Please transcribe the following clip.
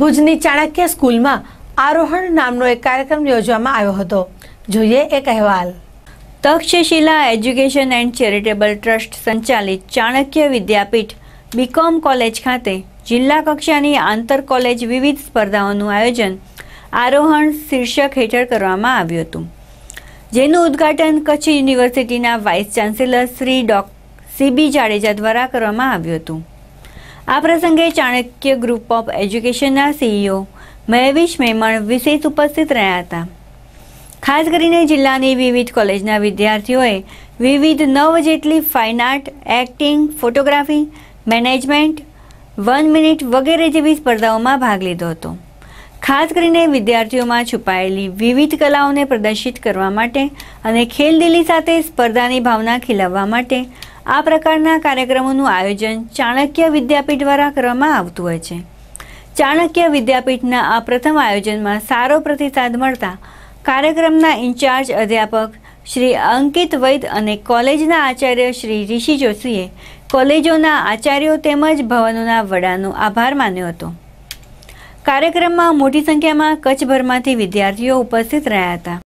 ભુજની ચાણક્ય સ્કૂલમાં આરોહણ નામનો એક કાર્યક્રમ યોજવામાં આવ્યો હતો જોઈએ એક અહેવાલ Takshashila education and charitable trust સંચાલિત ચાણક્ય વિદ્યાપીઠ બીકોમ કોલેજ ખાતે જિલ્લા કક્ષાની આંતર કોલેજ વિવિધ સ્પર્ધાઓનું આયોજન આરોહણ શીર્ષક હેઠળ કરવામાં આવ્યું હતું જેનું ઉદ્ઘાટન કચ્છ યુનિવર્સિટીના vice chancellor Shri doc CB Jadeja દ્વારા કરવામાં આવ્યું હતું આ પ્રસંગે ચાણક્ય ગ્રુપ ઓફ એજ્યુકેશનના સીઈઓ મહેવીશ મેમણ વિશેષ ઉપસ્થિત રહ્યા હતા ખાસ કરીને જિલ્લાની વિવિધ કોલેજના વિદ્યાર્થીઓએ વિવિધ નવ જેટલી fine art acting photography management one minute વગેરે જેવી સ્પર્ધાઓમાં ભાગ લીધો હતો ખાસ કરીને વિદ્યાર્થીઓમાં છુપાયેલી વિવિધ કલાઓને પ્રદર્શિત કરવા માટે અને ખેલદિલી સાથે સ્પર્ધાની ભાવના ખીલવવા માટે આ પ્રકારના કાર્યક્રમોનું આયોજન ચાણક્ય વિદ્યાપીઠ દ્વારા કરવામાં આવતું હોય છે ચાણક્ય વિદ્યાપીઠના આ પ્રથમ આયોજનમાં સારો પ્રતિસાદ મળતા કાર્યક્રમના ઇન્ચાર્જ અધ્યાપક શ્રી અંકિત વૈદ અને કોલેજના આચાર્ય શ્રી ઋષિ જોશીએ કોલેજોના આચાર્યો તેમજ ભવનોના વડાનો આભાર માન્યો હતો કાર્યક્રમમાં મોટી સંખ્યામાં કચ્છભરમાંથી વિદ્યાર્થીઓ ઉપસ્થિત રહ્યા હતા